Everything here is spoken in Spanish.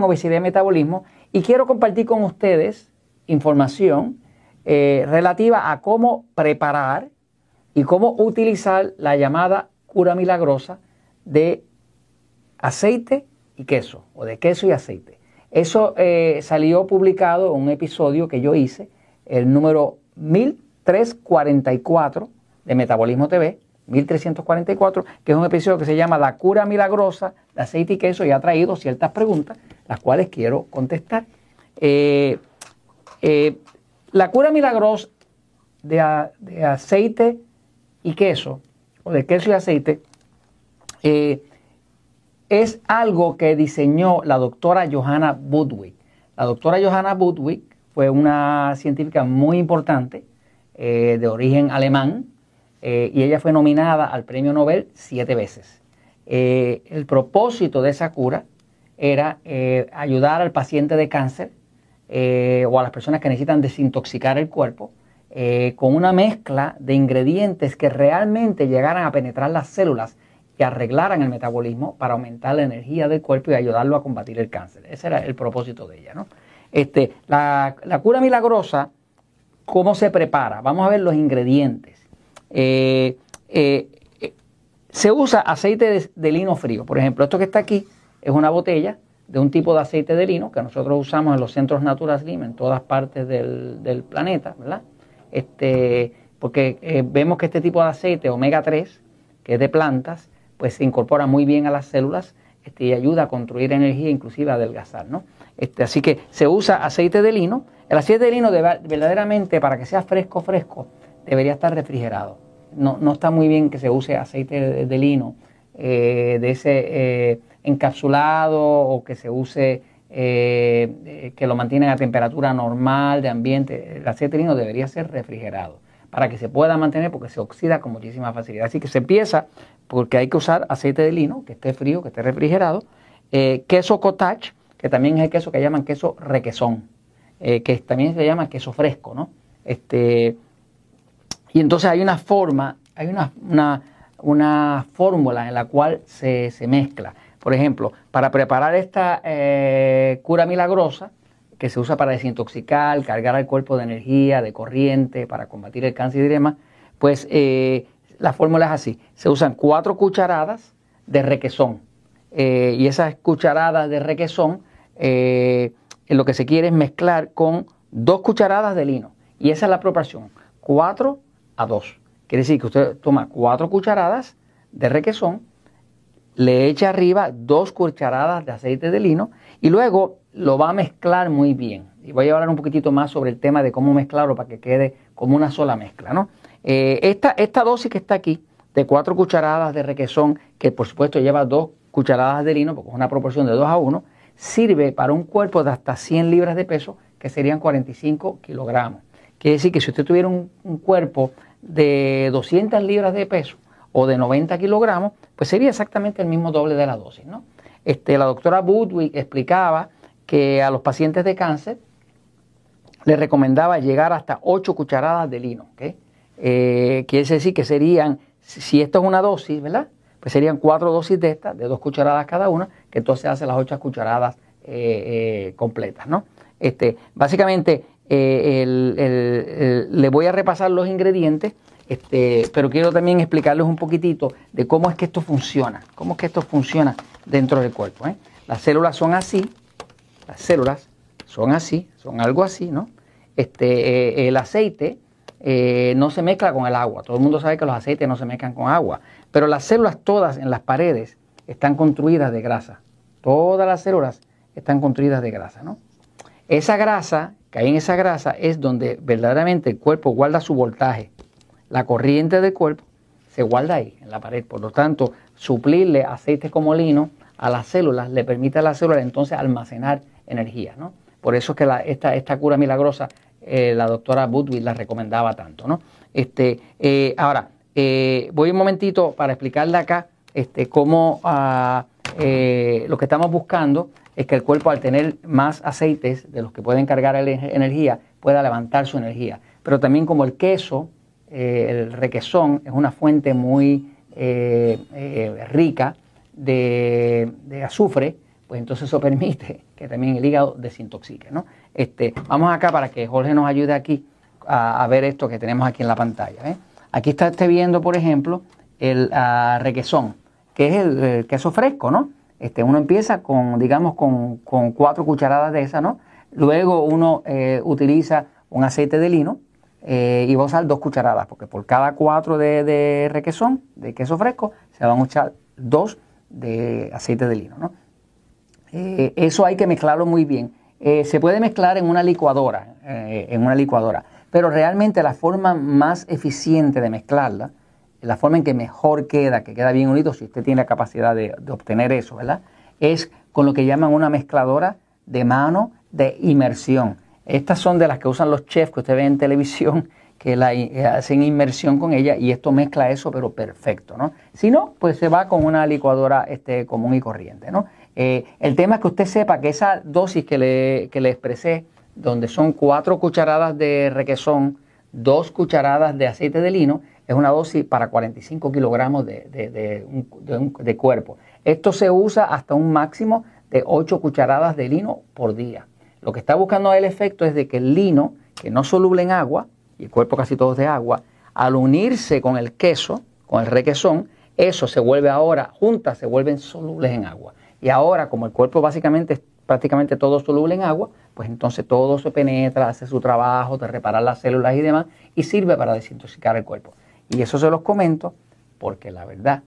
obesidad y metabolismo y quiero compartir con ustedes información eh, relativa a cómo preparar y cómo utilizar la llamada cura milagrosa de aceite y queso o de queso y aceite. Eso eh, salió publicado en un episodio que yo hice, el número 1344 de Metabolismo TV, 1344, que es un episodio que se llama La cura milagrosa de aceite y queso y ha traído ciertas preguntas, las cuales quiero contestar. Eh, eh, la cura milagrosa de, aceite y queso, o de queso y aceite, eh, es algo que diseñó la doctora Johanna Budwig. La doctora Johanna Budwig fue una científica muy importante de origen alemán, eh, y ella fue nominada al premio Nobel siete veces. Eh, el propósito de esa cura era eh, ayudar al paciente de cáncer o a las personas que necesitan desintoxicar el cuerpo con una mezcla de ingredientes que realmente llegaran a penetrar las células y arreglaran el metabolismo para aumentar la energía del cuerpo y ayudarlo a combatir el cáncer. Ese era el propósito de ella. ¿no? Este, la cura milagrosa, ¿cómo se prepara? Vamos a ver los ingredientes. Eh, eh, eh, se usa aceite de, lino frío. Por ejemplo, esto que está aquí es una botella de un tipo de aceite de lino que nosotros usamos en los centros Natura Slim en todas partes del, planeta, ¿verdad? Este, porque vemos que este tipo de aceite, omega 3, que es de plantas, pues se incorpora muy bien a las células este, y ayuda a construir energía, inclusive a adelgazar, ¿no? Este, así que se usa aceite de lino. El aceite de lino verdaderamente, para que sea fresco, fresco, debería estar refrigerado no, está muy bien que se use aceite de, lino, eh, de ese eh, encapsulado o que se use, eh, que lo mantienen a temperatura normal de ambiente. El aceite de lino debería ser refrigerado para que se pueda mantener porque se oxida con muchísima facilidad. Así que se empieza porque hay que usar aceite de lino, que esté frío, que esté refrigerado. queso cottage, que también es el queso que llaman queso requesón, que también se llama queso fresco, ¿no? Este, y entonces hay una forma, hay una, fórmula en la cual se, mezcla. Por ejemplo, para preparar esta eh, cura milagrosa, que se usa para desintoxicar, cargar al cuerpo de energía, de corriente, para combatir el cáncer y demás, pues eh, la fórmula es así. Se usan cuatro cucharadas de requesón. Eh, y esas cucharadas de requesón lo que se quiere es mezclar con dos cucharadas de lino. Y esa es la proporción. Cuatro a 2. Quiere decir que usted toma cuatro cucharadas de requesón, le echa arriba dos cucharadas de aceite de lino y luego lo va a mezclar muy bien. Y voy a hablar un poquitito más sobre el tema de cómo mezclarlo para que quede como una sola mezcla. ¿no? Eh, esta, dosis que está aquí, de cuatro cucharadas de requesón, que por supuesto lleva dos cucharadas de lino, porque es una proporción de 2 a 1, sirve para un cuerpo de hasta 100 libras de peso, que serían 45 kilogramos. Quiere decir que si usted tuviera un, cuerpo de 200 libras de peso o de 90 kilogramos, pues sería exactamente el mismo doble de la dosis. ¿no? Este, la doctora Budwig explicaba que a los pacientes de cáncer le recomendaba llegar hasta 8 cucharadas de lino. que eh, quiere decir que serían, si esto es una dosis, ¿verdad? Pues serían cuatro dosis de estas, de dos cucharadas cada una, que entonces hace las ocho cucharadas eh, eh, completas, ¿no? Este, básicamente, eh, le voy a repasar los ingredientes, este, pero quiero también explicarles un poquitito de cómo es que esto funciona, cómo es que esto funciona dentro del cuerpo. ¿eh? Las células son así, las células son así, son algo así, ¿no? Este, eh, el aceite no se mezcla con el agua, todo el mundo sabe que los aceites no se mezclan con agua, pero las células todas en las paredes están construidas de grasa, todas las células están construidas de grasa, ¿no? Esa grasa que hay en esa grasa es donde verdaderamente el cuerpo guarda su voltaje. La corriente del cuerpo se guarda ahí, en la pared. Por lo tanto, suplirle aceite como lino a las células le permite a las células entonces almacenar energía. ¿no? Por eso es que esta, cura milagrosa eh, la doctora Budwig la recomendaba tanto. ¿no? Este, eh, ahora, eh, voy un momentito para explicarle acá este, cómo... Ah, eh, lo que estamos buscando es que el cuerpo al tener más aceites de los que pueden cargar energía pueda levantar su energía. Pero también como el queso, eh, el requesón es una fuente muy eh, rica de, azufre, pues entonces eso permite que también el hígado desintoxique. ¿no? Este, vamos acá para que Jorge nos ayude aquí a, ver esto que tenemos aquí en la pantalla. Aquí está este viendo, por ejemplo, el ah, requesón que es el, queso fresco, ¿no? Este, uno empieza con, digamos, con, cuatro cucharadas de esa, ¿no? Luego uno eh, utiliza un aceite de lino eh, y va a usar dos cucharadas, porque por cada cuatro de, requesón, de queso fresco, se van a usar dos de aceite de lino, ¿no? Eh, eso hay que mezclarlo muy bien. se puede mezclar en una licuadora, en una licuadora, pero realmente la forma más eficiente de mezclarla la forma en que mejor queda, que queda bien unido, si usted tiene la capacidad de, obtener eso, ¿verdad? Es con lo que llaman una mezcladora de mano de inmersión. Estas son de las que usan los chefs que usted ve en televisión, que la, eh, hacen inmersión con ella y esto mezcla eso, pero perfecto, ¿no? Si no, pues se va con una licuadora este, común y corriente, ¿no? Eh, el tema es que usted sepa que esa dosis que le, que le expresé, donde son cuatro cucharadas de requesón, dos cucharadas de aceite de lino, es una dosis para 45 kilogramos de, cuerpo. Esto se usa hasta un máximo de 8 cucharadas de lino por día. Lo que está buscando el efecto es de que el lino, que no es soluble en agua, y el cuerpo casi todo es de agua, al unirse con el queso, con el requesón, eso se vuelve ahora, juntas se vuelven solubles en agua. Y ahora, como el cuerpo básicamente es prácticamente todo soluble en agua, pues entonces todo se penetra, hace su trabajo de reparar las células y demás, y sirve para desintoxicar el cuerpo. Y eso se los comento porque la verdad.